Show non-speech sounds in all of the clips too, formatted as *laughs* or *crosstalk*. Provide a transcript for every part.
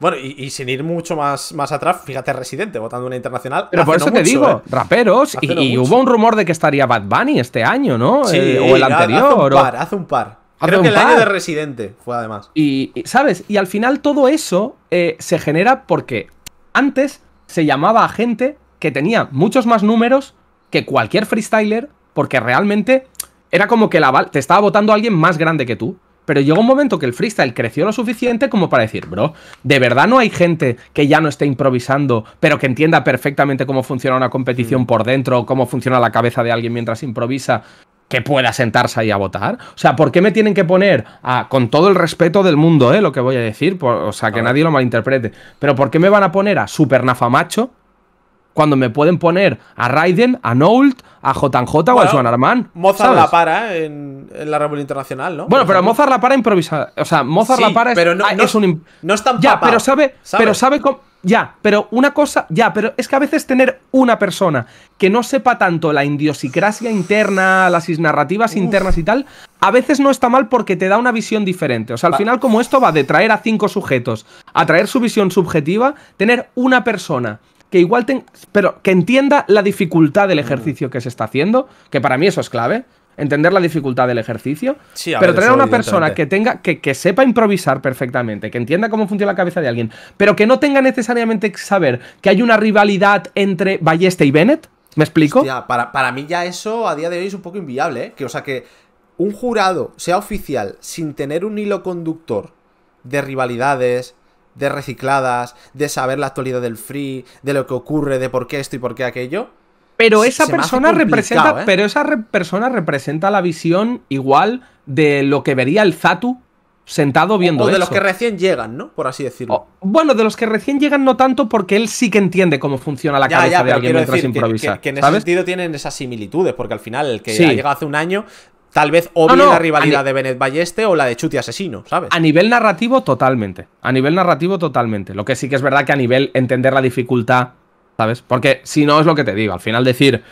Bueno, y, sin ir mucho más, más atrás, fíjate Residente votando una internacional. Pero por eso te digo, ¿eh? raperos. Y, hubo un rumor de que estaría Bad Bunny este año, ¿no? Sí, eh, o el anterior. Hace un par, hace un par. Creo que el año de Residente fue además. Y, ¿sabes? Y al final todo eso eh, se genera porque antes se llamaba a gente que tenía muchos más números que cualquier freestyler, porque realmente era como que la, te estaba votando alguien más grande que tú pero llegó un momento que el freestyle creció lo suficiente como para decir, bro, de verdad no hay gente que ya no esté improvisando, pero que entienda perfectamente cómo funciona una competición mm. por dentro, cómo funciona la cabeza de alguien mientras improvisa, que pueda sentarse ahí a votar. O sea, ¿por qué me tienen que poner a, con todo el respeto del mundo, eh, lo que voy a decir, o sea, que nadie lo malinterprete, pero ¿por qué me van a poner a Super macho cuando me pueden poner a Raiden, a noult a JJ o a Joan Armand. Mozart la para en, la Revolución Internacional, ¿no? Bueno, pero Mozart la para improvisa. O sea, Mozart la para es, pero no, ah, es un. No es tan Ya, pero sabe, pero sabe cómo. Ya, pero una cosa, ya, pero es que a veces tener una persona que no sepa tanto la idiosincrasia interna, las narrativas internas y tal, a veces no está mal porque te da una visión diferente. O sea, al final como esto va de traer a cinco sujetos a traer su visión subjetiva, tener una persona que igual ten, pero que entienda la dificultad del mm. ejercicio que se está haciendo, que para mí eso es clave, entender la dificultad del ejercicio, pero ver, tener a una persona que tenga que, que, sepa improvisar perfectamente, que entienda cómo funciona la cabeza de alguien, pero que no tenga necesariamente que saber que hay una rivalidad entre Balleste y Bennett, ¿me explico? para, para mí ya eso a día de hoy es un poco inviable, ¿eh? que o sea que un jurado sea oficial sin tener un hilo conductor de rivalidades, de recicladas, de saber la actualidad del free, de lo que ocurre, de por qué esto y por qué aquello. Pero esa persona representa, ¿eh? pero esa persona representa la visión igual de lo que vería el Zatu sentado viendo o de los que recién llegan, ¿no? Por así decirlo. bueno, de los que recién llegan no tanto porque él sí que entiende cómo funciona la cabeza de alguien mientras improvisa. Que, en ese sentido tienen esas similitudes, porque al final el que ha llegado hace un año Tal vez o bien la rivalidad de Benet Balleste o la de Chuti Asesino, ¿sabes? A nivel narrativo, totalmente. A nivel narrativo, totalmente. Lo que sí que es verdad que a nivel entender la dificultad, ¿sabes? Porque si no, es lo que te digo. Al final decir,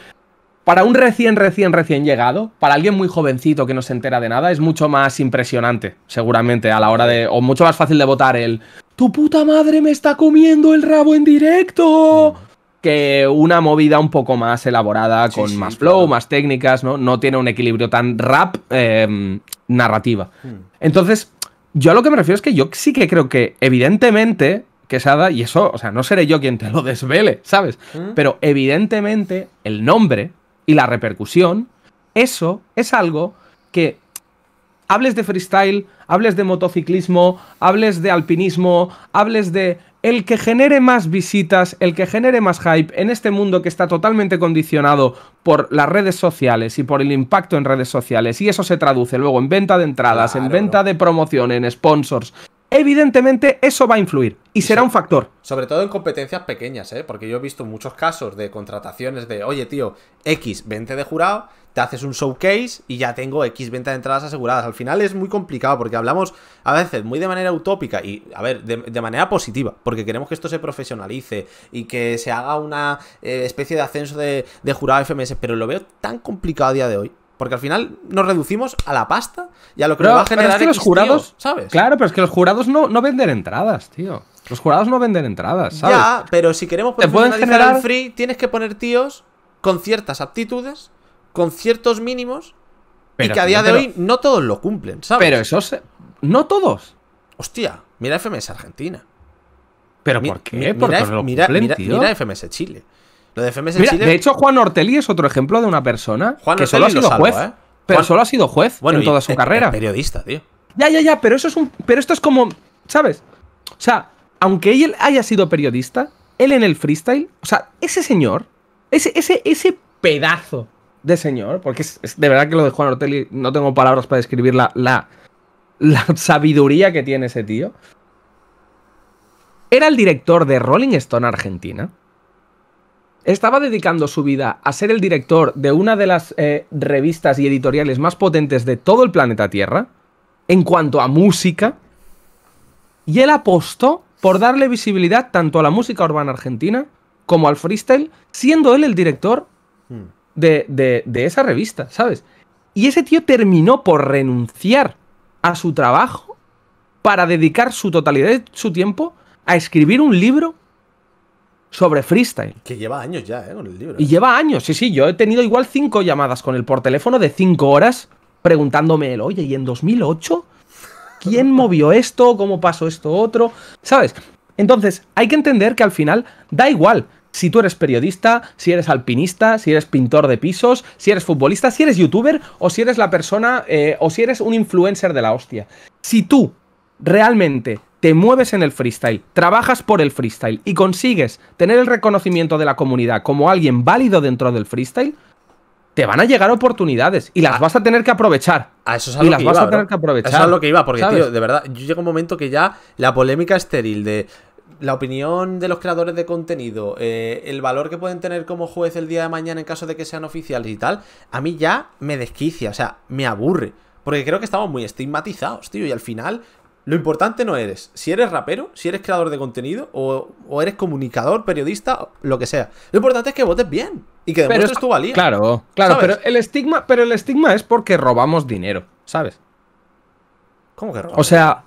para un recién, recién, recién llegado, para alguien muy jovencito que no se entera de nada, es mucho más impresionante, seguramente, a la hora de. O mucho más fácil de votar el. ¡Tu puta madre me está comiendo el rabo en directo! Mm que una movida un poco más elaborada, con más flow, más técnicas, ¿no? No tiene un equilibrio tan rap em, narrativa. Hmm. Entonces, yo a lo que me refiero es que yo sí que creo que, evidentemente, Quesada, y eso, o sea, no seré yo quien te lo desvele, ¿sabes? Hmm. Pero evidentemente, el nombre y la repercusión, eso es algo que hables de freestyle, hables de motociclismo, hables de alpinismo, hables de el que genere más visitas, el que genere más hype en este mundo que está totalmente condicionado por las redes sociales y por el impacto en redes sociales, y eso se traduce luego en venta de entradas, en venta de promoción, en sponsors. Evidentemente eso va a influir y, será un factor. Sobre todo en competencias pequeñas, ¿eh? porque yo he visto muchos casos de contrataciones de, oye tío, X, vente de jurado, te haces un showcase y ya tengo X venta de entradas aseguradas. Al final es muy complicado porque hablamos a veces muy de manera utópica y, a ver, de, manera positiva, porque queremos que esto se profesionalice y que se haga una eh, especie de ascenso de, jurado FMS, pero lo veo tan complicado a día de hoy. Porque al final nos reducimos a la pasta y a lo que nos va a generar es los jurados, ¿sabes? Claro, pero es que los jurados no, no venden entradas, tío. Los jurados no venden entradas, ¿sabes? Ya, pero si queremos poner el generar... free, tienes que poner tíos con ciertas aptitudes con ciertos mínimos y que a día de hoy no todos lo cumplen, ¿sabes? Pero eso… No todos? Hostia, mira FMS Argentina. ¿Pero por qué? Porque mira, lo mira, mira, FMS Chile. Lo de FMS Chile. De hecho, Juan Ortelli es otro ejemplo de una persona que solo ha sido juez. ¿eh? Pero solo ha sido juez bueno, en toda su carrera. Periodista, tío. Ya, ya, ya, pero eso es un. Pero esto es como. ¿Sabes? O sea, aunque él haya sido periodista, él en el freestyle, o sea, ese señor, ese, ese, ese pedazo de señor, porque es, de verdad que lo de Juan Ortelli no tengo palabras para describir la, la, *laughs* sabiduría que tiene ese tío. Era el director de Rolling Stone Argentina. Estaba dedicando su vida a ser el director de una de las eh, revistas y editoriales más potentes de todo el planeta Tierra en cuanto a música. Y él apostó por darle visibilidad tanto a la música urbana argentina como al freestyle, siendo él el director hmm de, esa revista, ¿sabes? Y ese tío terminó por renunciar a su trabajo para dedicar su totalidad de su tiempo a escribir un libro sobre freestyle. Que lleva años ya, ¿eh? Con el libro. Y ¿eh? lleva años, sí, sí. Yo he tenido igual cinco llamadas con él por teléfono de cinco horas preguntándome el oye, ¿y en 2008? ¿Quién movió esto? ¿Cómo pasó esto otro? ¿Sabes? Entonces, hay que entender que al final da igual si tú eres periodista, si eres alpinista, si eres pintor de pisos, si eres futbolista, si eres youtuber o si eres la persona eh, o si eres un influencer de la hostia. Si tú realmente te mueves en el freestyle, trabajas por el freestyle y consigues tener el reconocimiento de la comunidad como alguien válido dentro del freestyle, te van a llegar oportunidades y las ah. vas a tener que aprovechar. A eso y las vas a tener que aprovechar. Eso es lo que iba, porque, tío, de verdad, yo llega un momento que ya la polémica estéril de la opinión de los creadores de contenido, eh, el valor que pueden tener como juez el día de mañana en caso de que sean oficiales y tal, a mí ya me desquicia, o sea, me aburre. Porque creo que estamos muy estigmatizados, tío, y al final lo importante no eres si eres rapero, si eres creador de contenido o, eres comunicador, periodista, lo que sea. Lo importante es que votes bien y que demuestres tu valía. Claro, claro, pero el estigma, pero el estigma es porque robamos dinero, ¿sabes? ¿Cómo que robamos? O sea,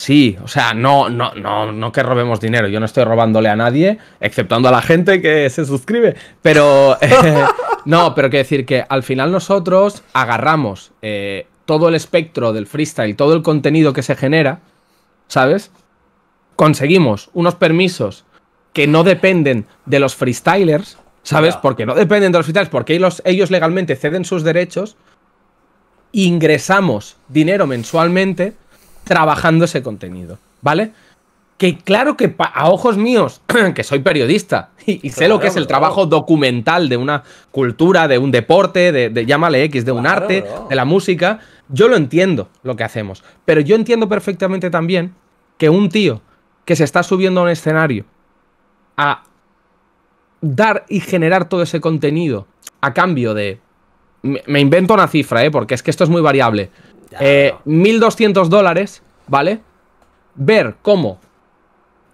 Sí, o sea, no, no, no, no que robemos dinero. Yo no estoy robándole a nadie, exceptando a la gente que se suscribe. Pero *laughs* no, pero que decir que al final nosotros agarramos eh, todo el espectro del freestyle, todo el contenido que se genera, ¿sabes? Conseguimos unos permisos que no dependen de los freestylers, ¿sabes? Porque no dependen de los freestylers, porque ellos legalmente ceden sus derechos, ingresamos dinero mensualmente trabajando ese contenido, ¿vale? Que claro que a ojos míos, *clears throat* que soy periodista *laughs* y, sé lo que es el trabajo documental de una cultura, de un deporte, de, X, de un arte, de la música, yo lo entiendo lo que hacemos. Pero yo entiendo perfectamente también que un tío que se está subiendo a un escenario a dar y generar todo ese contenido a cambio de. Me invento una cifra, ¿eh? porque es que esto es muy variable. 1.200 eh, dólares, ¿vale? Ver cómo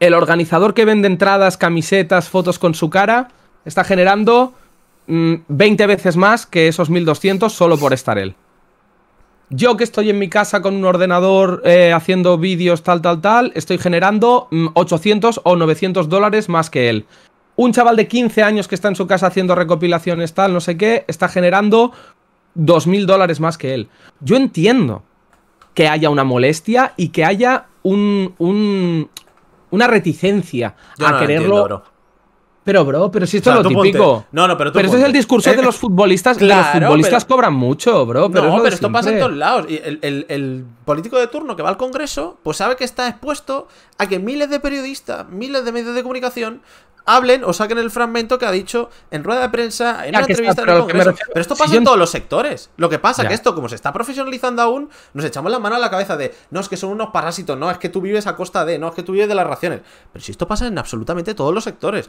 el organizador que vende entradas, camisetas, fotos con su cara, está generando 20 mm, veces más que esos 1.200 solo por estar él. Yo que estoy en mi casa con un ordenador eh, haciendo vídeos tal, tal, tal, estoy generando 800 mm, o 900 dólares más que él. Un chaval de 15 años que está en su casa haciendo recopilaciones tal, no sé qué, está generando mil dólares más que él. Yo entiendo que haya una molestia y que haya un, una reticencia a quererlo. Pero, bro, pero si esto es lo típico. No, no, pero tú Pero ese es el discurso de eh, los futbolistas. los futbolistas cobran mucho, bro. Pero no, pero esto pasa en todos lados. El, el, político de turno que va al Congreso, pues sabe que está expuesto a que miles de periodistas, miles de medios de comunicación hablen o saquen el fragmento que ha dicho en rueda de prensa, en una entrevista Congreso. pero esto pasa en todos los sectores. Lo que pasa es que esto, como se está profesionalizando aún, nos echamos la mano a la cabeza de no, es que son unos parásitos, no, es que tú vives a costa de, no, es que tú vives de las raciones. Pero si esto pasa en absolutamente todos los sectores.